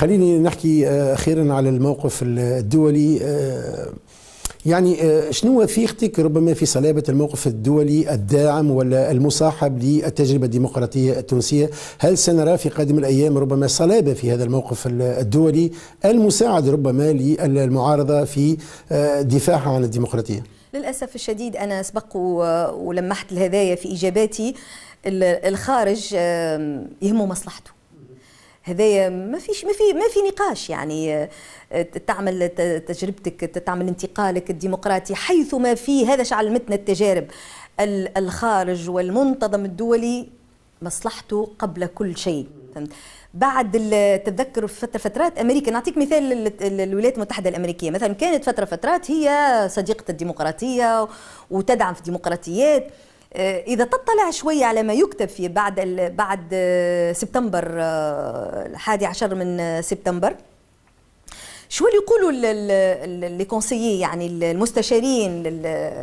خليني نحكي آه، اخيرا على الموقف الدولي آه، يعني آه، شنو وثيقتك ربما في صلابة الموقف الدولي الداعم ولا المصاحب للتجربة الديمقراطية التونسية هل سنرى في قادم الأيام ربما صلابة في هذا الموقف الدولي المساعد ربما للمعارضة في دفاعها عن الديمقراطية للأسف الشديد أنا سبق ولمحت الهدايا في إجاباتي الخارج يهمه مصلحته هذايا ما فيش ما في ما في نقاش يعني آه، تعمل تجربتك تعمل انتقالك الديمقراطي حيث ما في هذا متن التجارب الخارج والمنتظم الدولي مصلحته قبل كل شيء بعد تتذكر فترة فترات أمريكا نعطيك مثال الولايات المتحدة الأمريكية مثلا كانت فترة فترات هي صديقة الديمقراطية وتدعم في الديمقراطيات آه، اذا تطلع شويه على ما يكتب فيه بعد بعد آه، سبتمبر آه، الحادي عشر من سبتمبر شو اللي يقولوا لي يعني المستشارين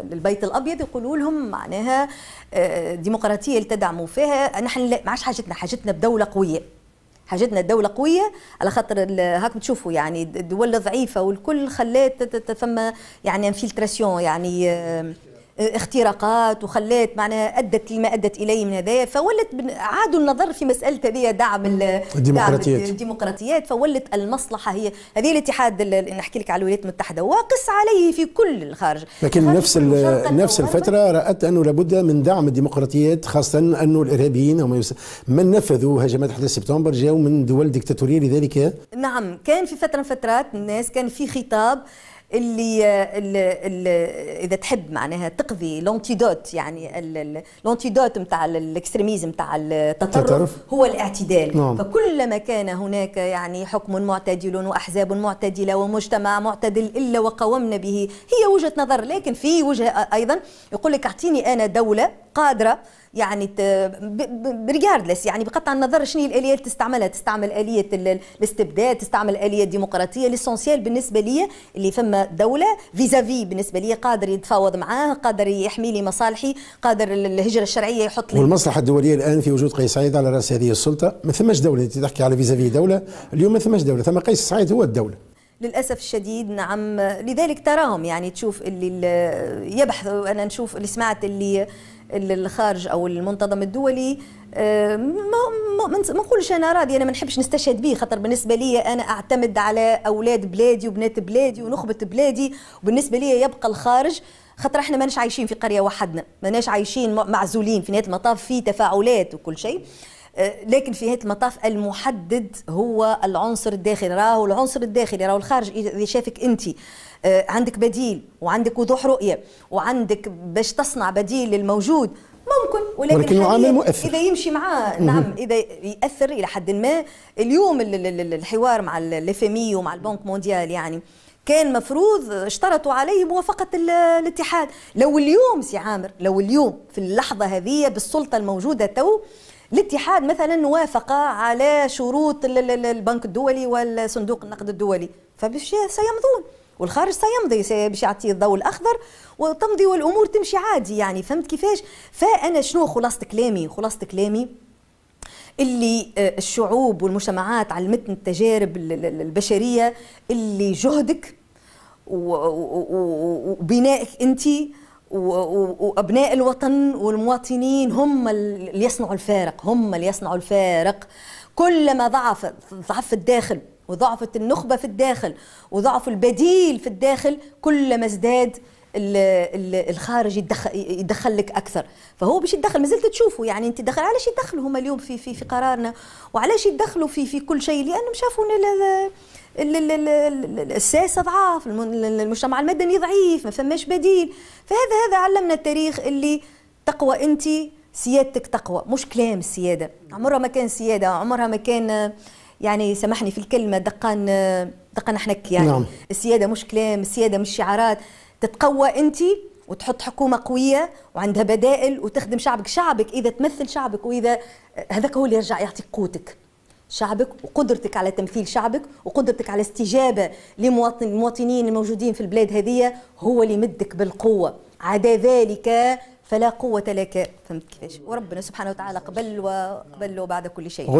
للبيت الابيض يقولوا لهم معناها الديمقراطيه اللي تدعموا فيها نحن ما عادش حاجتنا حاجتنا بدوله قويه حاجتنا الدولة قوية على خاطر هاك تشوفوا يعني الدول ضعيفة والكل خلات ثم يعني انفلتراسيون يعني اختراقات وخلات معناها ادت لما ادت اليه من هذايا فولت عادوا النظر في مساله هذه دعم الديمقراطيات دعم الديمقراطيات فولت المصلحه هي هذه الاتحاد اللي نحكي لك على الولايات المتحده واقص عليه في كل الخارج لكن الخارج نفس نفس الفتره رات انه لابد من دعم الديمقراطيات خاصه انه الارهابيين هم من نفذوا هجمات 11 سبتمبر جاءوا من دول ديكتاتوريه لذلك نعم كان في فتره من فترات الناس كان في خطاب اللي, اللي, اذا تحب معناها تقضي لونتيدوت يعني لونتيدوت نتاع الاكستريميزم نتاع التطرف هو الاعتدال نعم. فكلما كان هناك يعني حكم معتدل واحزاب معتدله ومجتمع معتدل الا وقومنا به هي وجهه نظر لكن في وجهه ايضا يقول لك اعطيني انا دوله قادره يعني بريجاردلس يعني بقطع النظر شنو هي الاليات اللي تستعملها تستعمل اليه الاستبداد تستعمل اليه الديمقراطيه ليسونسيال بالنسبه لي اللي فما دولة دولة فيزافي بالنسبة لي قادر يتفاوض معاه قادر يحمي لي مصالحي قادر الهجرة الشرعية يحط لي والمصلحة الدولية الآن في وجود قيس سعيد على رأس هذه السلطة ما ثماش دولة أنت تحكي على فيزافي دولة اليوم ما ثماش دولة ثم قيس سعيد هو الدولة للاسف الشديد نعم لذلك تراهم يعني تشوف اللي يبحثوا انا نشوف اللي سمعت اللي الخارج او المنتظم الدولي آه، ما نقولش انا راضي انا ما نحبش نستشهد به خاطر بالنسبه لي انا اعتمد على اولاد بلادي وبنات بلادي ونخبه بلادي وبالنسبه لي يبقى الخارج خاطر احنا ماناش عايشين في قريه وحدنا ماناش عايشين معزولين في نهايه المطاف في تفاعلات وكل شيء آه، لكن في نهايه المطاف المحدد هو العنصر الداخلي راهو العنصر الداخلي راهو الخارج اذا شافك انت آه، عندك بديل وعندك وضوح رؤيه وعندك باش تصنع بديل للموجود ممكن ولكن, ولكن عامل مؤثر اذا يمشي معاه نعم اذا ياثر الى حد ما اليوم الحوار مع الافمي e ومع البنك مونديال يعني كان مفروض اشترطوا عليه موافقة الاتحاد لو اليوم سي عامر لو اليوم في اللحظة هذه بالسلطة الموجودة تو الاتحاد مثلا وافق على شروط البنك الدولي والصندوق النقد الدولي فباش سيمضون والخارج سيمضي باش يعطي الضوء الاخضر وتمضي والامور تمشي عادي يعني فهمت كيفاش فانا شنو خلاصه كلامي خلاصه كلامي اللي آه، الشعوب والمجتمعات علمتنا التجارب البشريه اللي جهدك وبنائك انت وابناء الوطن والمواطنين هم اللي يصنعوا الفارق هم اللي يصنعوا الفارق كلما ضعف ضعف الداخل وضعفت النخبه في الداخل وضعف البديل في الداخل كلما ازداد الخارج يدخل يدخل لك اكثر فهو باش يدخل مازلت تشوفه يعني انت دخل علاش يدخلوا هما اليوم في في في قرارنا وعلاش يدخلوا في في كل شيء لانهم شافوا الاساس ضعاف المجتمع المدني ضعيف ما فماش بديل فهذا هذا علمنا التاريخ اللي تقوى انت سيادتك تقوى مش كلام السياده عمرها ما كان سياده عمرها ما كان يعني سامحني في الكلمه دقان دقان حنك يعني نعم. السياده مش كلام السياده مش شعارات تتقوى انت وتحط حكومة قوية وعندها بدائل وتخدم شعبك شعبك إذا تمثل شعبك وإذا هذاك هو اللي يرجع يعطيك قوتك شعبك وقدرتك على تمثيل شعبك وقدرتك على استجابة لمواطنين المواطنين الموجودين في البلاد هذه هو اللي يمدك بالقوة عدا ذلك فلا قوة لك فهمت كيفاش وربنا سبحانه وتعالى قبل وقبل وبعد كل شيء